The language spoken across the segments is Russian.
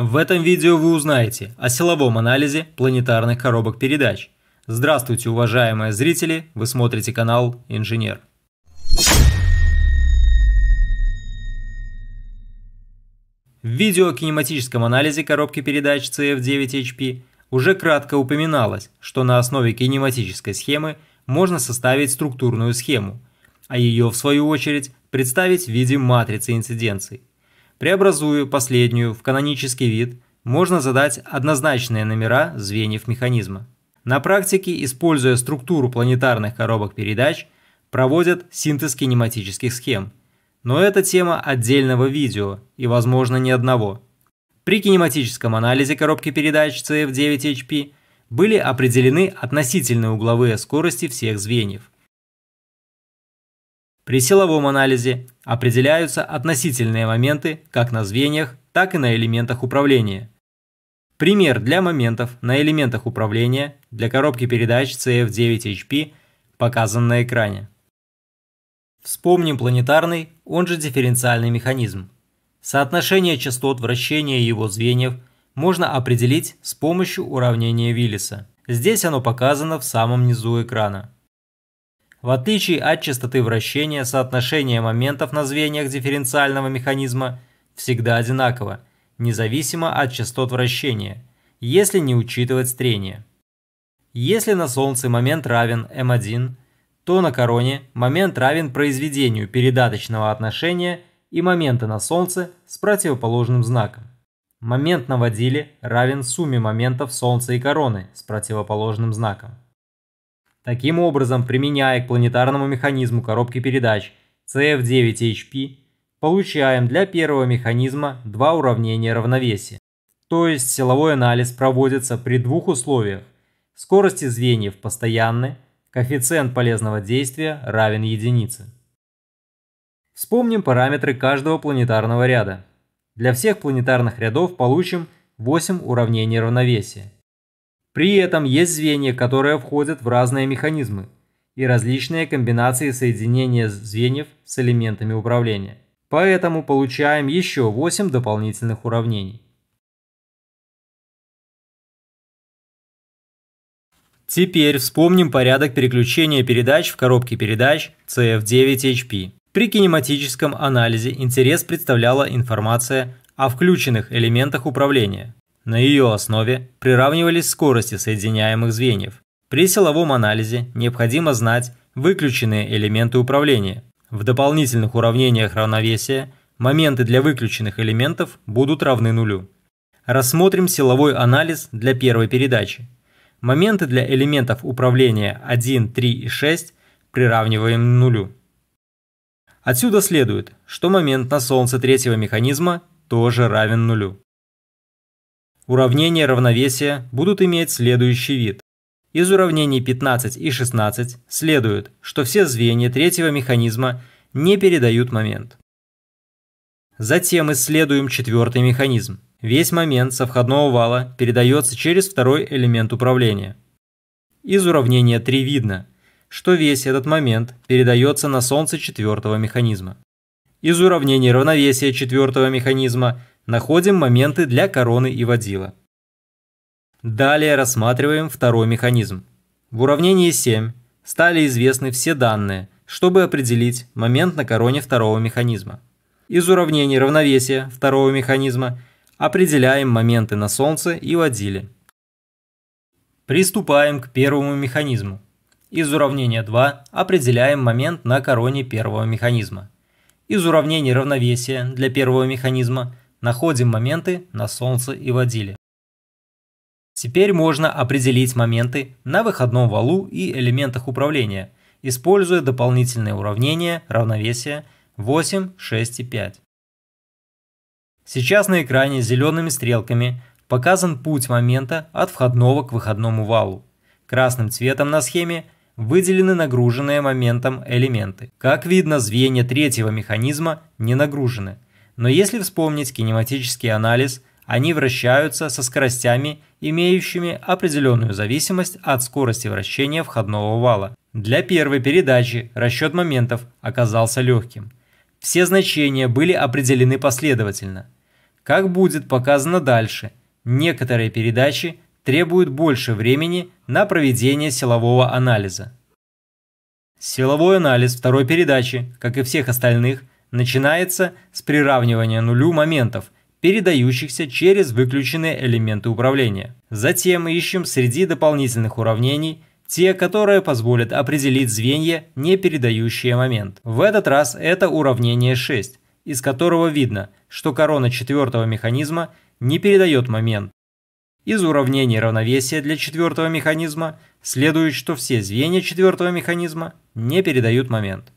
В этом видео вы узнаете о силовом анализе планетарных коробок передач. Здравствуйте, уважаемые зрители, вы смотрите канал Инженер. В видео о кинематическом анализе коробки передач CF9HP уже кратко упоминалось, что на основе кинематической схемы можно составить структурную схему, а ее в свою очередь представить в виде матрицы инциденций. Преобразуя последнюю в канонический вид, можно задать однозначные номера звеньев механизма. На практике, используя структуру планетарных коробок передач, проводят синтез кинематических схем. Но это тема отдельного видео и, возможно, не одного. При кинематическом анализе коробки передач CF9HP были определены относительные угловые скорости всех звеньев. При силовом анализе определяются относительные моменты как на звеньях, так и на элементах управления. Пример для моментов на элементах управления для коробки передач CF9HP показан на экране. Вспомним планетарный, он же дифференциальный механизм. Соотношение частот вращения его звеньев можно определить с помощью уравнения Виллиса. Здесь оно показано в самом низу экрана. В отличие от частоты вращения, соотношение моментов на звеньях дифференциального механизма всегда одинаково, независимо от частот вращения, если не учитывать трение. Если на Солнце момент равен m1, то на короне момент равен произведению передаточного отношения и момента на Солнце с противоположным знаком. Момент на водиле равен сумме моментов Солнца и короны с противоположным знаком. Таким образом, применяя к планетарному механизму коробки передач CF9HP, получаем для первого механизма два уравнения равновесия. То есть силовой анализ проводится при двух условиях. Скорости звеньев постоянны, коэффициент полезного действия равен единице. Вспомним параметры каждого планетарного ряда. Для всех планетарных рядов получим 8 уравнений равновесия. При этом есть звенья, которые входят в разные механизмы и различные комбинации соединения звеньев с элементами управления. Поэтому получаем еще 8 дополнительных уравнений. Теперь вспомним порядок переключения передач в коробке передач CF9HP. При кинематическом анализе интерес представляла информация о включенных элементах управления – на ее основе приравнивались скорости соединяемых звеньев. При силовом анализе необходимо знать выключенные элементы управления. В дополнительных уравнениях равновесия моменты для выключенных элементов будут равны нулю. Рассмотрим силовой анализ для первой передачи. Моменты для элементов управления 1, 3 и 6 приравниваем к нулю. Отсюда следует, что момент на солнце третьего механизма тоже равен нулю. Уравнения равновесия будут иметь следующий вид. Из уравнений 15 и 16 следует, что все звенья третьего механизма не передают момент. Затем исследуем четвертый механизм. Весь момент со входного вала передается через второй элемент управления. Из уравнения 3 видно, что весь этот момент передается на солнце четвертого механизма. Из уравнений равновесия четвертого механизма Находим моменты для короны и водила. Далее рассматриваем второй механизм. В уравнении 7 стали известны все данные, чтобы определить момент на короне второго механизма. Из уравнений равновесия второго механизма определяем моменты на Солнце и водиле. Приступаем к первому механизму. Из уравнения 2 определяем момент на короне первого механизма. Из уравнений равновесия для первого механизма Находим моменты на солнце и водиле. Теперь можно определить моменты на выходном валу и элементах управления, используя дополнительные уравнения равновесия 8, 6 и 5. Сейчас на экране зелеными стрелками показан путь момента от входного к выходному валу. Красным цветом на схеме выделены нагруженные моментом элементы. Как видно, звенья третьего механизма не нагружены – но если вспомнить кинематический анализ, они вращаются со скоростями, имеющими определенную зависимость от скорости вращения входного вала. Для первой передачи расчет моментов оказался легким. Все значения были определены последовательно. Как будет показано дальше, некоторые передачи требуют больше времени на проведение силового анализа. Силовой анализ второй передачи, как и всех остальных, начинается с приравнивания нулю моментов, передающихся через выключенные элементы управления. Затем мы ищем среди дополнительных уравнений те, которые позволят определить звенья, не передающие момент. В этот раз это уравнение 6, из которого видно, что корона четвертого механизма не передает момент. Из уравнений равновесия для четвертого механизма следует, что все звенья четвертого механизма не передают момент.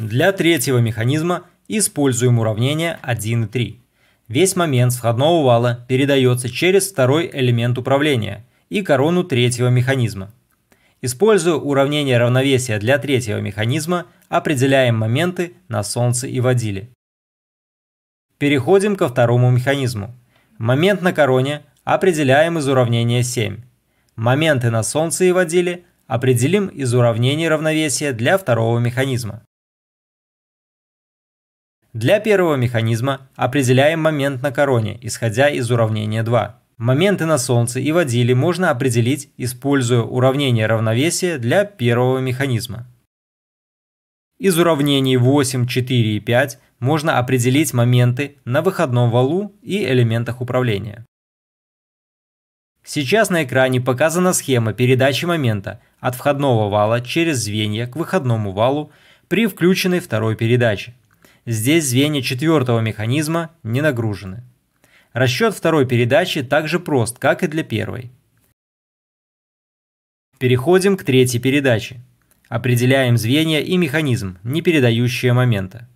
Для третьего механизма используем уравнение 1 и 3. Весь момент с входного вала передается через второй элемент управления и корону третьего механизма. Используя уравнение равновесия для третьего механизма, определяем моменты на Солнце и водиле. Переходим ко второму механизму. Момент на короне определяем из уравнения 7. Моменты на Солнце и водиле определим из уравнений равновесия для второго механизма. Для первого механизма определяем момент на короне, исходя из уравнения 2. Моменты на Солнце и водиле можно определить, используя уравнение равновесия для первого механизма. Из уравнений 8, 4 и 5 можно определить моменты на выходном валу и элементах управления. Сейчас на экране показана схема передачи момента от входного вала через звенья к выходному валу при включенной второй передаче – Здесь звенья четвертого механизма не нагружены. Расчет второй передачи также прост, как и для первой. Переходим к третьей передаче. Определяем звенья и механизм, не передающие момента.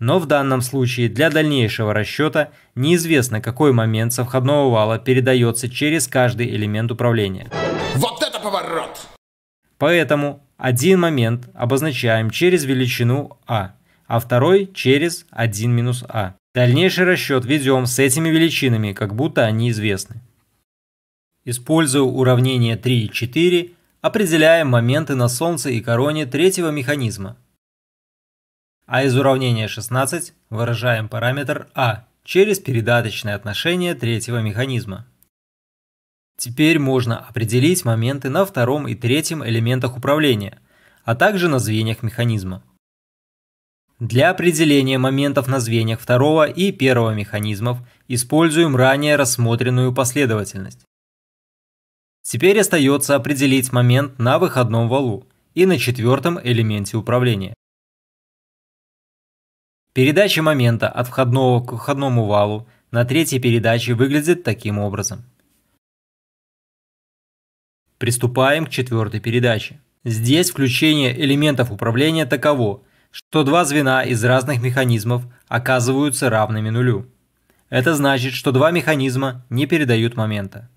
но в данном случае для дальнейшего расчета неизвестно, какой момент со входного вала передается через каждый элемент управления. Вот это поворот! Поэтому один момент обозначаем через величину а, а второй через 1 минус а. Дальнейший расчет ведем с этими величинами, как будто они известны. Используя уравнение 3 и 4, определяем моменты на Солнце и короне третьего механизма. А из уравнения 16 выражаем параметр А через передаточное отношение третьего механизма. Теперь можно определить моменты на втором и третьем элементах управления, а также на звеньях механизма. Для определения моментов на звеньях второго и первого механизмов используем ранее рассмотренную последовательность. Теперь остается определить момент на выходном валу и на четвертом элементе управления. Передача момента от входного к выходному валу на третьей передаче выглядит таким образом. Приступаем к четвертой передаче. Здесь включение элементов управления таково, что два звена из разных механизмов оказываются равными нулю. Это значит, что два механизма не передают момента.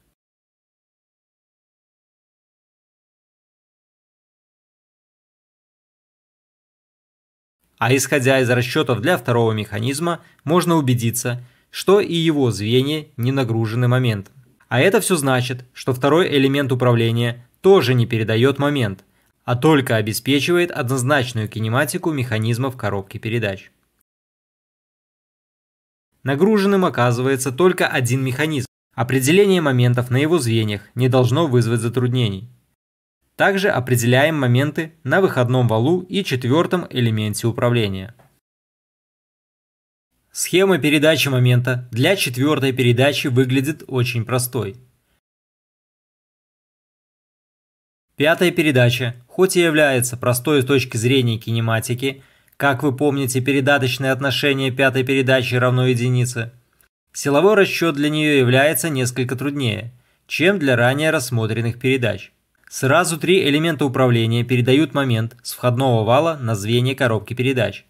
А исходя из расчетов для второго механизма, можно убедиться, что и его звенья не нагружены моментом. А это все значит, что второй элемент управления тоже не передает момент, а только обеспечивает однозначную кинематику механизмов коробки передач. Нагруженным оказывается только один механизм. Определение моментов на его звеньях не должно вызвать затруднений. Также определяем моменты на выходном валу и четвертом элементе управления – Схема передачи момента для четвертой передачи выглядит очень простой. Пятая передача, хоть и является простой с точки зрения кинематики, как вы помните, передаточное отношение пятой передачи равно единице, силовой расчет для нее является несколько труднее, чем для ранее рассмотренных передач. Сразу три элемента управления передают момент с входного вала на звенья коробки передач.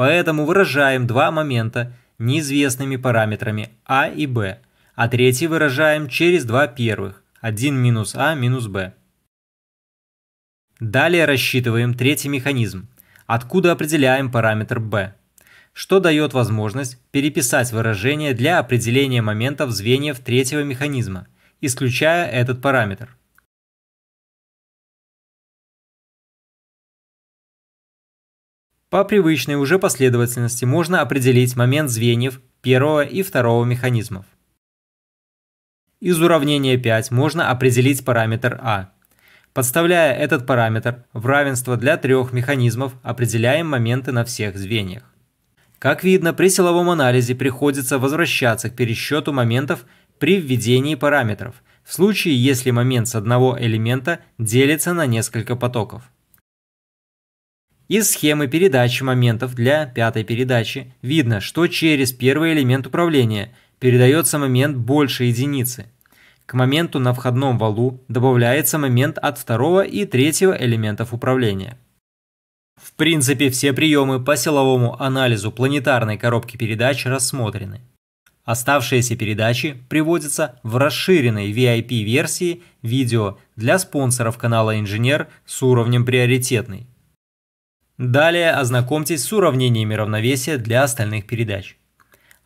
Поэтому выражаем два момента неизвестными параметрами а и b, а третий выражаем через два первых 1 минус а минус b. Далее рассчитываем третий механизм, откуда определяем параметр b, что дает возможность переписать выражение для определения моментов звеньев третьего механизма, исключая этот параметр. По привычной уже последовательности можно определить момент звеньев первого и второго механизмов. Из уравнения 5 можно определить параметр А. Подставляя этот параметр в равенство для трех механизмов, определяем моменты на всех звеньях. Как видно, при силовом анализе приходится возвращаться к пересчету моментов при введении параметров, в случае если момент с одного элемента делится на несколько потоков. Из схемы передачи моментов для пятой передачи видно, что через первый элемент управления передается момент больше единицы. К моменту на входном валу добавляется момент от второго и третьего элементов управления. В принципе, все приемы по силовому анализу планетарной коробки передач рассмотрены. Оставшиеся передачи приводятся в расширенной VIP-версии видео для спонсоров канала «Инженер» с уровнем «Приоритетный». Далее ознакомьтесь с уравнениями равновесия для остальных передач.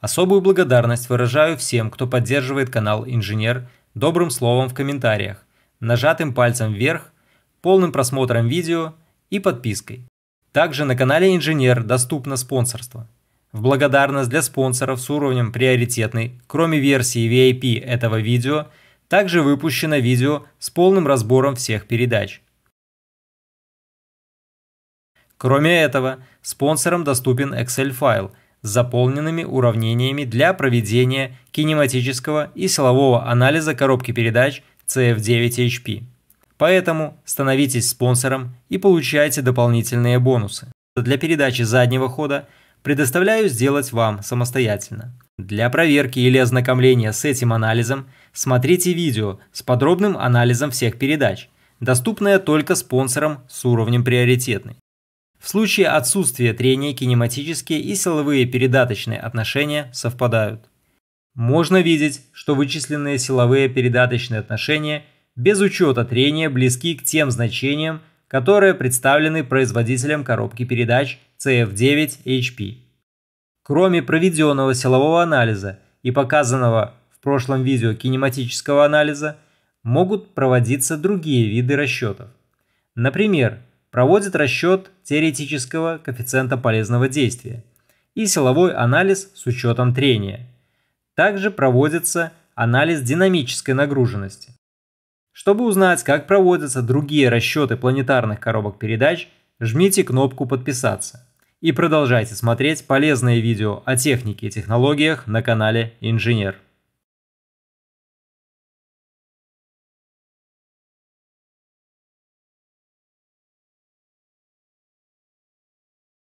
Особую благодарность выражаю всем, кто поддерживает канал «Инженер» добрым словом в комментариях, нажатым пальцем вверх, полным просмотром видео и подпиской. Также на канале «Инженер» доступно спонсорство. В благодарность для спонсоров с уровнем приоритетный, кроме версии VIP этого видео, также выпущено видео с полным разбором всех передач. Кроме этого, спонсорам доступен Excel-файл с заполненными уравнениями для проведения кинематического и силового анализа коробки передач CF9HP. Поэтому становитесь спонсором и получайте дополнительные бонусы. Для передачи заднего хода предоставляю сделать вам самостоятельно. Для проверки или ознакомления с этим анализом смотрите видео с подробным анализом всех передач, доступное только спонсорам с уровнем приоритетный. В случае отсутствия трения кинематические и силовые передаточные отношения совпадают. Можно видеть, что вычисленные силовые передаточные отношения без учета трения близки к тем значениям, которые представлены производителем коробки передач CF9HP. Кроме проведенного силового анализа и показанного в прошлом видео кинематического анализа, могут проводиться другие виды расчетов. Например, проводит расчет теоретического коэффициента полезного действия и силовой анализ с учетом трения. Также проводится анализ динамической нагруженности. Чтобы узнать, как проводятся другие расчеты планетарных коробок передач, жмите кнопку «Подписаться» и продолжайте смотреть полезные видео о технике и технологиях на канале «Инженер».